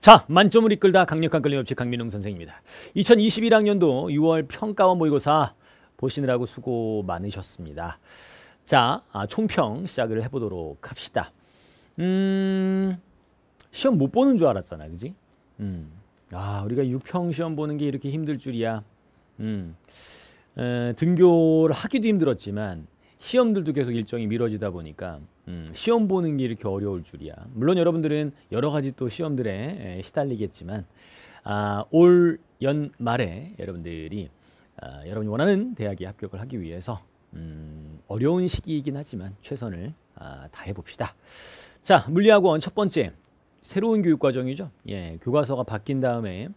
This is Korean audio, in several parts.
자, 만점을 이끌다 강력한 끌림없이 강민웅 선생입니다. 2021학년도 6월 평가원 모의고사 보시느라고 수고 많으셨습니다. 자, 아, 총평 시작을 해보도록 합시다. 음, 시험 못 보는 줄 알았잖아, 그지? 음, 아, 우리가 6평 시험 보는 게 이렇게 힘들 줄이야. 음, 에, 등교를 하기도 힘들었지만 시험들도 계속 일정이 미뤄지다 보니까 음, 시험 보는 게 이렇게 어려울 줄이야. 물론 여러분들은 여러 가지 또 시험들에 시달리겠지만 아, 올 연말에 여러분들이 아, 여러분이 원하는 대학에 합격을 하기 위해서 음, 어려운 시기이긴 하지만 최선을 아, 다해 봅시다. 자, 물리학원 첫 번째 새로운 교육 과정이죠. 예, 교과서가 바뀐 다음에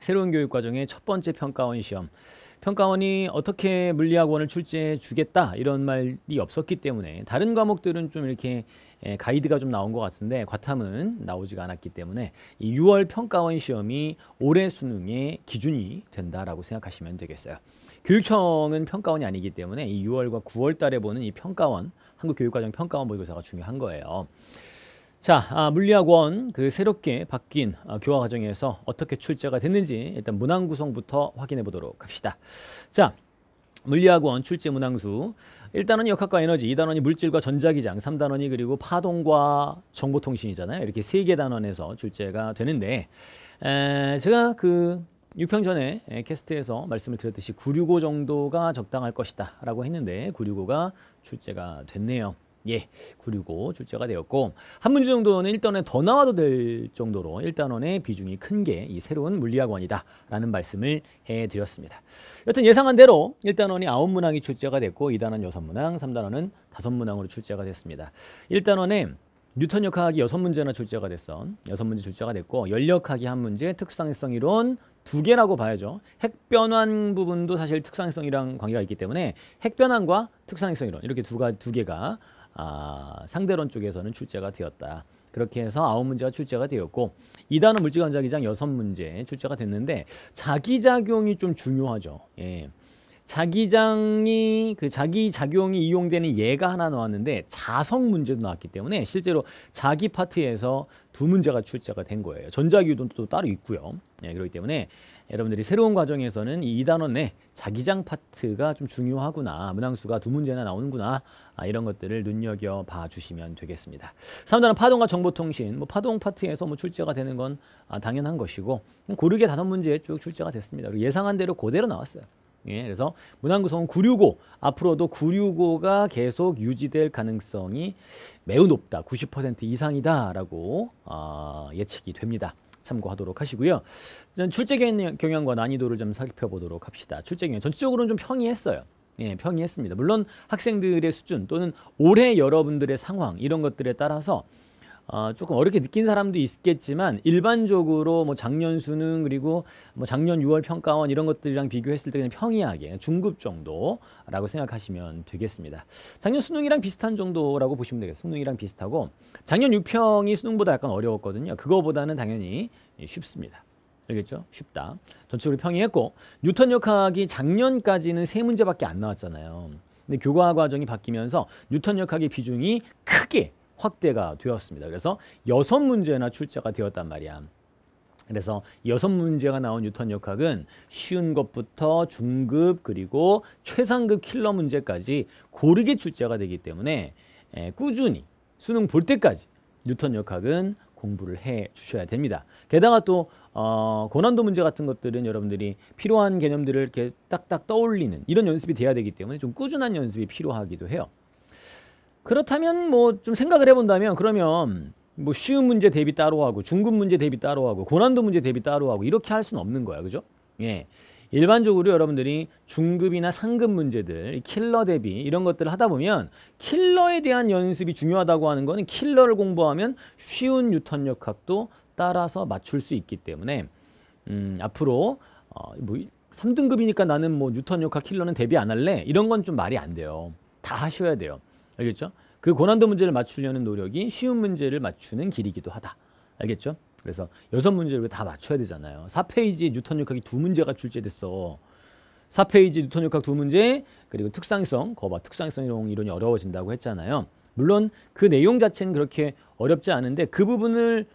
새로운 교육 과정의 첫 번째 평가원 시험. 평가원이 어떻게 물리학원을 출제해 주겠다 이런 말이 없었기 때문에 다른 과목들은 좀 이렇게 예, 가이드가 좀 나온 것 같은데 과탐은 나오지가 않았기 때문에 이 6월 평가원 시험이 올해 수능의 기준이 된다라고 생각하시면 되겠어요. 교육청은 평가원이 아니기 때문에 이 6월과 9월 달에 보는 이 평가원, 한국교육과정 평가원 모의고사가 중요한 거예요. 자, 아, 물리학원 그 새롭게 바뀐 아, 교화 과정에서 어떻게 출제가 됐는지 일단 문항 구성부터 확인해 보도록 합시다. 자, 물리학원 출제 문항수 1단원이 역학과 에너지, 2단원이 물질과 전자기장, 3단원이 그리고 파동과 정보통신이잖아요. 이렇게 세개 단원에서 출제가 되는데 에, 제가 그 6평 전에 캐스트에서 말씀을 드렸듯이 965 정도가 적당할 것이다 라고 했는데 965가 출제가 됐네요. 예, 965 출제가 되었고 한 문제 정도는 1단원에 더 나와도 될 정도로 1단원의 비중이 큰 게 이 새로운 물리학원이다라는 말씀을 해드렸습니다. 여튼 예상한 대로 1단원이 9문항이 출제가 됐고 2단원 6문항, 3단원은 5문항으로 출제가 됐습니다. 1단원에 뉴턴 역학이 6문제나 출제가 됐어. 6문제 출제가 됐고 연력학이한 문제, 특수상성 해 이론 두 개라고 봐야죠. 핵변환 부분도 사실 특수상성이랑 해 관계가 있기 때문에 핵변환과 특수상성 해 이론 이렇게 두, 가, 두 개가 아, 상대론 쪽에서는 출제가 되었다. 그렇게 해서 아홉 문제가 출제가 되었고 이단원 물질관자기장 여섯 문제 출제가 됐는데 자기작용이 좀 중요하죠. 예. 자기장이 그 자기 작용이 이용되는 예가 하나 나왔는데 자성 문제도 나왔기 때문에 실제로 자기 파트에서 두 문제가 출제가 된 거예요. 전자기도또 따로 있고요. 예, 그렇기 때문에 여러분들이 새로운 과정에서는 이 2단원의 자기장 파트가 좀 중요하구나. 문항수가 두 문제나 나오는구나. 아, 이런 것들을 눈여겨봐 주시면 되겠습니다. 3단은 파동과 정보통신. 뭐 파동 파트에서 뭐 출제가 되는 건 아, 당연한 것이고 고르게 다섯 문제 쭉 출제가 됐습니다. 예상한 대로 그대로 나왔어요. 예, 그래서 문항구성은 965 앞으로도 965가 계속 유지될 가능성이 매우 높다 90% 이상이다라고 어, 예측이 됩니다. 참고하도록 하시고요. 출제 경향과 난이도를 좀 살펴보도록 합시다. 출제 경향 전체적으로는 좀 평이했어요. 예, 평이했습니다. 물론 학생들의 수준 또는 올해 여러분들의 상황 이런 것들에 따라서 어, 조금 어렵게 느낀 사람도 있겠지만 일반적으로 뭐 작년 수능 그리고 뭐 작년 6월 평가원 이런 것들이랑 비교했을 때 그냥 평이하게 중급 정도라고 생각하시면 되겠습니다. 작년 수능이랑 비슷한 정도라고 보시면 되겠어요. 수능이랑 비슷하고 작년 6평이 수능보다 약간 어려웠거든요. 그거보다는 당연히 쉽습니다. 알겠죠? 쉽다. 전체적으로 평이했고 뉴턴 역학이 작년까지는 세 문제밖에 안 나왔잖아요. 근데 교과 과정이 바뀌면서 뉴턴 역학의 비중이 크게 확대가 되었습니다. 그래서 여섯 문제나 출제가 되었단 말이야. 그래서 여섯 문제가 나온 뉴턴 역학은 쉬운 것부터 중급 그리고 최상급 킬러 문제까지 고르게 출제가 되기 때문에 꾸준히 수능 볼 때까지 뉴턴 역학은 공부를 해 주셔야 됩니다. 게다가 또 어, 고난도 문제 같은 것들은 여러분들이 필요한 개념들을 이렇게 딱딱 떠올리는 이런 연습이 돼야 되기 때문에 좀 꾸준한 연습이 필요하기도 해요. 그렇다면 뭐 좀 생각을 해본다면 그러면 뭐 쉬운 문제 대비 따로 하고 중급 문제 대비 따로 하고 고난도 문제 대비 따로 하고 이렇게 할 수는 없는 거야 그죠? 예. 일반적으로 여러분들이 중급이나 상급 문제들, 킬러 대비 이런 것들을 하다 보면 킬러에 대한 연습이 중요하다고 하는 거는 킬러를 공부하면 쉬운 뉴턴 역학도 따라서 맞출 수 있기 때문에 음, 앞으로 어, 뭐 3등급이니까 나는 뭐 뉴턴 역학 킬러는 대비 안 할래 이런 건 좀 말이 안 돼요. 다 하셔야 돼요. 알겠죠? 그 고난도 문제를 맞추려는 노력이 쉬운 문제를 맞추는 길이기도 하다. 알겠죠? 그래서 여섯 문제를 다 맞춰야 되잖아요. 4페이지에 뉴턴 육학이 두 문제가 출제됐어. 4페이지 뉴턴 육학 두 문제 그리고 특상성, 거봐 특상성 이론, 이론이 어려워진다고 했잖아요. 물론 그 내용 자체는 그렇게 어렵지 않은데 그 부분을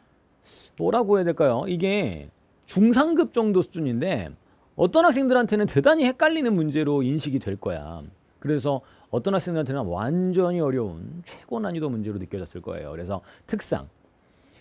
뭐라고 해야 될까요? 이게 중상급 정도 수준인데 어떤 학생들한테는 대단히 헷갈리는 문제로 인식이 될 거야. 그래서 어떤 학생들한테는 완전히 어려운 최고 난이도 문제로 느껴졌을 거예요. 그래서 특상.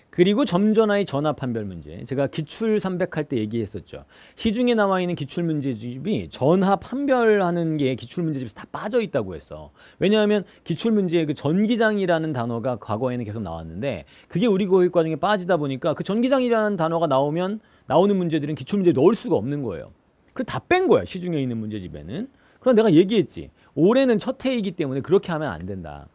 그리고 점전화의 전화 판별 문제. 제가 기출 300할 때 얘기했었죠. 시중에 나와 있는 기출 문제집이 전화 판별하는 게 기출 문제집에서 다 빠져 있다고 했어. 왜냐하면 기출 문제에그 전기장이라는 단어가 과거에는 계속 나왔는데 그게 우리 교육 과정에 빠지다 보니까 그 전기장이라는 단어가 나오면 나오는 문제들은 기출 문제에 넣을 수가 없는 거예요. 그걸 다 뺀 거야. 시중에 있는 문제집에는. 그럼 내가 얘기했지. 올해는 첫 해이기 때문에 그렇게 하면 안 된다.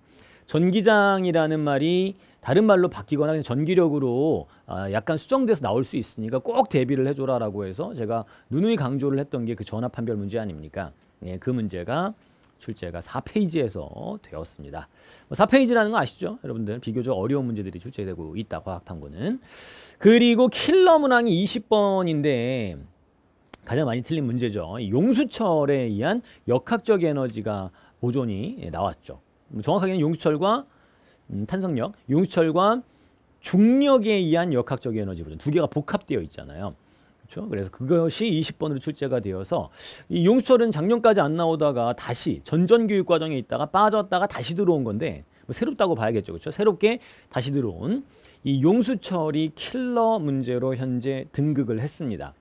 전기장이라는 말이 다른 말로 바뀌거나 그냥 전기력으로 아, 약간 수정돼서 나올 수 있으니까 꼭 대비를 해줘라라고 해서 제가 누누이 강조를 했던 게 그 전압 판별 문제 아닙니까? 예, 그 문제가 출제가 4페이지에서 되었습니다. 4페이지라는 뭐 거 아시죠? 여러분들 비교적 어려운 문제들이 출제되고 있다. 과학탐구는. 그리고 킬러 문항이 20번인데 가장 많이 틀린 문제죠. 용수철에 의한 역학적 에너지가 보존이 예, 나왔죠. 음, 정확하게는 용수철과 음, 탄성력, 용수철과 중력에 의한 역학적 에너지 보존 두 개가 복합되어 있잖아요. 그렇죠? 그래서 그것이 20번으로 출제가 되어서 이 용수철은 작년까지 안 나오다가 다시 전전 교육 과정에 있다가 빠졌다가 다시 들어온 건데 뭐 새롭다고 봐야겠죠. 그렇죠? 새롭게 다시 들어온 이 용수철이 킬러 문제로 현재 등극을 했습니다.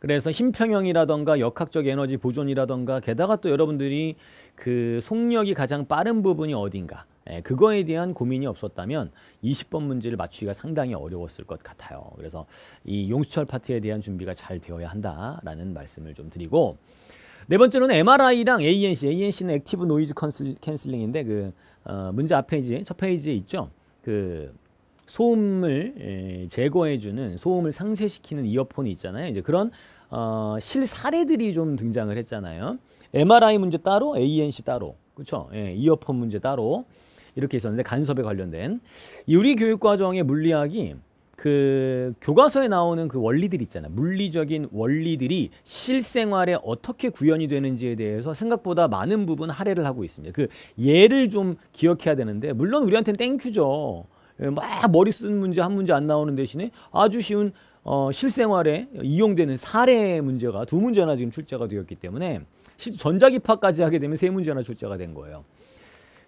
그래서 힘평형이라던가 역학적 에너지 보존이라던가 게다가 또 여러분들이 그 속력이 가장 빠른 부분이 어딘가 예, 그거에 대한 고민이 없었다면 20번 문제를 맞추기가 상당히 어려웠을 것 같아요. 그래서 이 용수철 파트에 대한 준비가 잘 되어야 한다라는 말씀을 좀 드리고 네번째는 MRI랑 ANC, ANC는 액티브 노이즈 캔슬링인데 그 어, 문제 앞 페이지 첫 페이지에 있죠. 그 소음을 예, 제거해주는 소음을 상쇄시키는 이어폰이 있잖아요. 이제 그런 어, 실 사례들이 좀 등장을 했잖아요. MRI 문제 따로, ANC 따로, 그렇죠? 예, 이어폰 문제 따로 이렇게 있었는데 간섭에 관련된 우리 교육 과정의 물리학이 그 교과서에 나오는 그 원리들 있잖아요. 물리적인 원리들이 실생활에 어떻게 구현이 되는지에 대해서 생각보다 많은 부분 할애를 하고 있습니다. 그 예를 좀 기억해야 되는데 물론 우리한테는 땡큐죠. 예, 막 머리 쓴 문제 한 문제 안 나오는 대신에 아주 쉬운 어, 실생활에 이용되는 사례 문제가 두 문제나 지금 출제가 되었기 때문에 전자기파까지 하게 되면 세 문제나 출제가 된 거예요.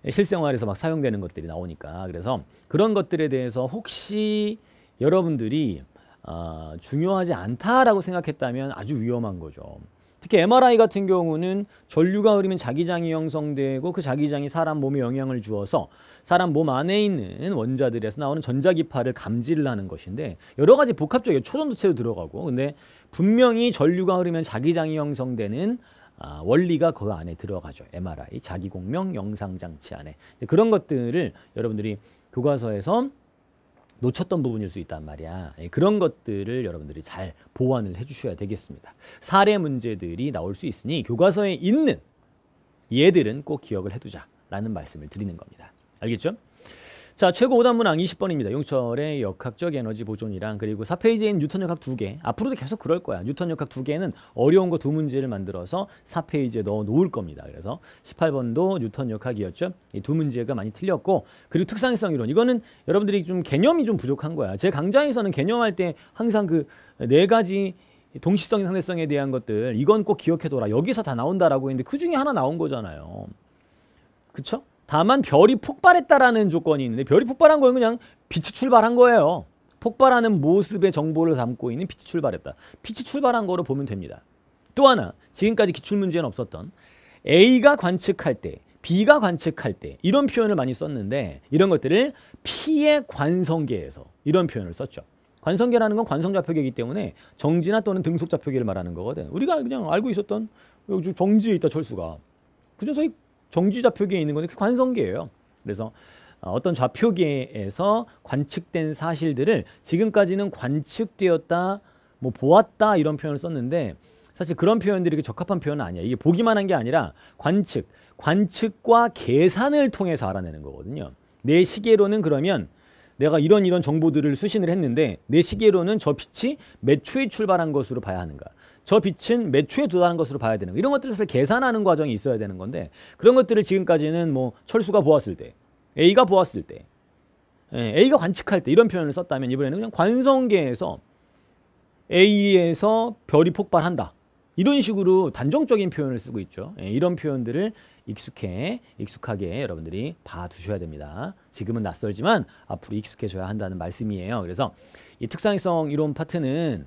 예, 실생활에서 막 사용되는 것들이 나오니까 그래서 그런 것들에 대해서 혹시 여러분들이 어, 중요하지 않다라고 생각했다면 아주 위험한 거죠. 특히 MRI 같은 경우는 전류가 흐르면 자기장이 형성되고 그 자기장이 사람 몸에 영향을 주어서 사람 몸 안에 있는 원자들에서 나오는 전자기파를 감지를 하는 것인데 여러 가지 복합적인 초전도체로 들어가고 근데 분명히 전류가 흐르면 자기장이 형성되는 아, 원리가 그 안에 들어가죠. MRI, 자기공명 영상장치 안에. 그런 것들을 여러분들이 교과서에서 놓쳤던 부분일 수 있단 말이야. 예, 그런 것들을 여러분들이 잘 보완을 해주셔야 되겠습니다. 사례 문제들이 나올 수 있으니 교과서에 있는 예들은꼭 기억을 해두자라는 말씀을 드리는 겁니다. 알겠죠? 자, 최고 오답 문항 20번입니다. 용철의 역학적 에너지 보존이랑 그리고 4페이지엔 뉴턴 역학 2개 앞으로도 계속 그럴 거야. 뉴턴 역학 2개는 어려운 거 두 문제를 만들어서 4페이지에 넣어 놓을 겁니다. 그래서 18번도 뉴턴 역학이었죠. 이 두 문제가 많이 틀렸고 그리고 특상성 이론. 이거는 여러분들이 좀 개념이 좀 부족한 거야. 제 강좌에서는 개념할 때 항상 그 네 가지 동시성 상대성에 대한 것들 이건 꼭 기억해둬라 여기서 다 나온다라고 했는데 그중에 하나 나온 거잖아요 그쵸? 다만 별이 폭발했다라는 조건이 있는데 별이 폭발한 거는 그냥 빛이 출발한 거예요. 폭발하는 모습의 정보를 담고 있는 빛이 출발했다. 빛이 출발한 거로 보면 됩니다. 또 하나 지금까지 기출문제는 없었던 A가 관측할 때 B가 관측할 때 이런 표현을 많이 썼는데 이런 것들을 P의 관성계에서 이런 표현을 썼죠. 관성계라는 건 관성좌표계이기 때문에 정지나 또는 등속좌표계를 말하는 거거든. 우리가 그냥 알고 있었던 정지에 있다 철수가. 그죠? 소위 정지 좌표계에 있는 건데 그관성계예요 그래서 어, 어떤 좌표계에서 관측된 사실들을 지금까지는 관측되었다, 뭐 보았다 이런 표현을 썼는데 사실 그런 표현들이 그 적합한 표현은 아니야. 이게 보기만 한 게 아니라 관측, 관측과 계산을 통해서 알아내는 거거든요. 내 시계로는 그러면 내가 이런 이런 정보들을 수신을 했는데 내 시계로는 저 빛이 몇 초에 출발한 것으로 봐야 하는가. 저 빛은 매초에 도달는 것으로 봐야 되는 거. 이런 것들을 계산하는 과정이 있어야 되는 건데 그런 것들을 지금까지는 뭐 철수가 보았을 때 A가 보았을 때 예, A가 관측할 때 이런 표현을 썼다면 이번에는 그냥 관성계에서 A에서 별이 폭발한다. 이런 식으로 단정적인 표현을 쓰고 있죠. 예, 이런 표현들을 익숙해, 익숙하게 여러분들이 봐두셔야 됩니다. 지금은 낯설지만 앞으로 익숙해져야 한다는 말씀이에요. 그래서 이특상성 이론 파트는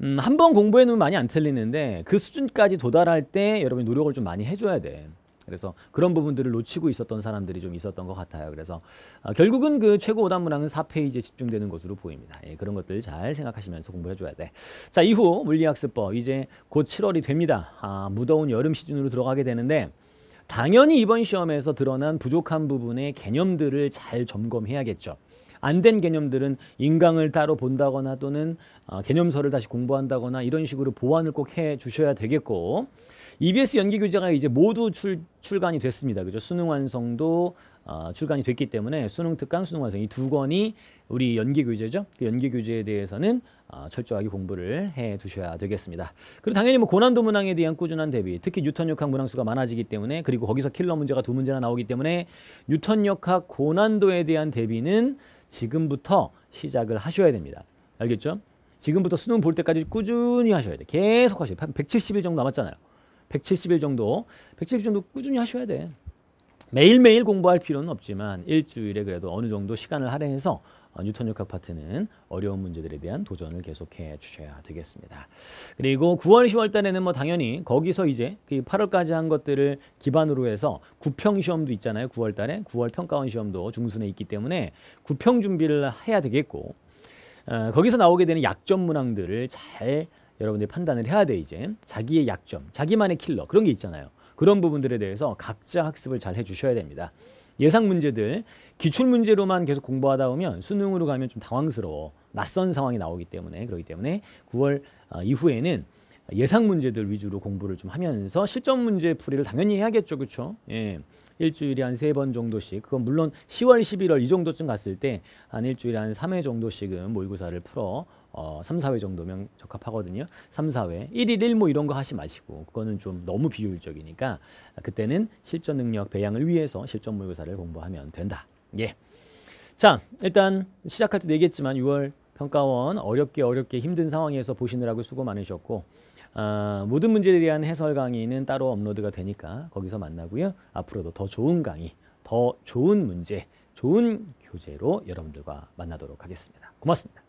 음, 한번 공부해 놓으면 많이 안 틀리는데 그 수준까지 도달할 때 여러분이 노력을 좀 많이 해줘야 돼. 그래서 그런 부분들을 놓치고 있었던 사람들이 좀 있었던 것 같아요. 그래서 어, 결국은 그 최고 오답문항은 4페이지에 집중되는 것으로 보입니다. 예, 그런 것들 잘 생각하시면서 공부 해줘야 돼. 자, 이후 물리학습법 이제 곧 7월이 됩니다. 아, 무더운 여름 시즌으로 들어가게 되는데 당연히 이번 시험에서 드러난 부족한 부분의 개념들을 잘 점검해야겠죠. 안된 개념들은 인강을 따로 본다거나 또는 어, 개념서를 다시 공부한다거나 이런 식으로 보완을 꼭 해 주셔야 되겠고 EBS 연기 교재가 이제 모두 출, 출간이 됐습니다. 그죠? 수능 완성도 어, 출간이 됐기 때문에 수능 특강, 수능 완성 이 두 권이 우리 연기 교재죠. 그 연기 교재에 대해서는 어, 철저하게 공부를 해 두셔야 되겠습니다. 그리고 당연히 뭐 고난도 문항에 대한 꾸준한 대비, 특히 뉴턴 역학 문항수가 많아지기 때문에 그리고 거기서 킬러 문제가 두 문제나 나오기 때문에 뉴턴 역학 고난도에 대한 대비는 지금부터 시작을 하셔야 됩니다. 알겠죠? 지금부터 수능 볼 때까지 꾸준히 하셔야 돼. 계속 하셔야 돼. 170일 정도 남았잖아요. 170일 정도. 170일 정도 꾸준히 하셔야 돼. 매일매일 공부할 필요는 없지만 일주일에 그래도 어느 정도 시간을 할애해서 어, 뉴턴 육각 파트는 어려운 문제들에 대한 도전을 계속해 주셔야 되겠습니다. 그리고 9월, 10월 달에는 뭐 당연히 거기서 이제 8월까지 그 한 것들을 기반으로 해서 구평 시험도 있잖아요. 9월 달에 9월 평가원 시험도 중순에 있기 때문에 구평 준비를 해야 되겠고 어, 거기서 나오게 되는 약점 문항들을 잘 여러분들이 판단을 해야 돼 이제 자기의 약점, 자기만의 킬러 그런 게 있잖아요. 그런 부분들에 대해서 각자 학습을 잘 해주셔야 됩니다. 예상 문제들 기출 문제로만 계속 공부하다 보면 수능으로 가면 좀 당황스러워 낯선 상황이 나오기 때문에 그렇기 때문에 9월 어, 이후에는 예상 문제들 위주로 공부를 좀 하면서 실전 문제 풀이를 당연히 해야겠죠, 그렇죠? 예. 일주일에 한 세 번 정도씩 그건 물론 10월, 11월 이 정도쯤 갔을 때 한 일주일에 한 3회 정도씩은 모의고사를 풀어 어, 3, 4회 정도면 적합하거든요. 3, 4회. 1일 1모 이런 거 하지 마시고 그거는 좀 너무 비효율적이니까 그때는 실전 능력 배양을 위해서 실전 모의고사를 공부하면 된다. 예. 자, 일단 시작할 때도 얘기했지만 6월 평가원 어렵게 어렵게 힘든 상황에서 보시느라고 그 수고 많으셨고 어, 모든 문제에 대한 해설 강의는 따로 업로드가 되니까 거기서 만나고요. 앞으로도 더 좋은 강의, 더 좋은 문제, 좋은 교재로 여러분들과 만나도록 하겠습니다. 고맙습니다.